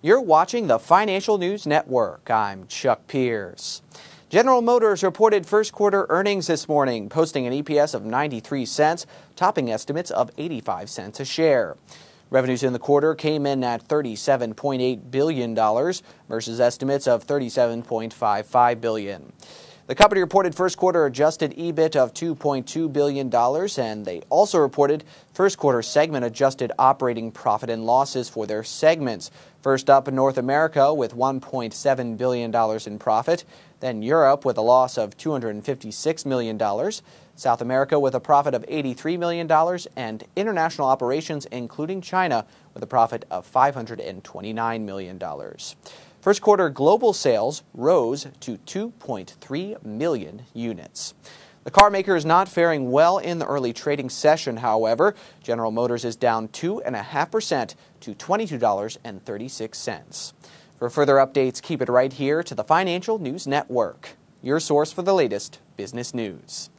You're watching the Financial News Network. I'm Chuck Pierce. General Motors reported first quarter earnings this morning, posting an EPS of 93 cents, topping estimates of 85 cents a share. Revenues in the quarter came in at $37.8 billion versus estimates of $37.55 billion. The company reported first quarter adjusted EBIT of $2.2 billion, and they also reported First quarter segment adjusted operating profit and losses for their segments. First up, North America with $1.7 billion in profit, then Europe with a loss of $256 million, South America with a profit of $83 million, and international operations, including China, with a profit of $529 million. First quarter global sales rose to 2.3 million units. The car maker is not faring well in the early trading session, however. General Motors is down 2.5% to $22.36. For further updates, keep it right here to the Financial News Network, your source for the latest business news.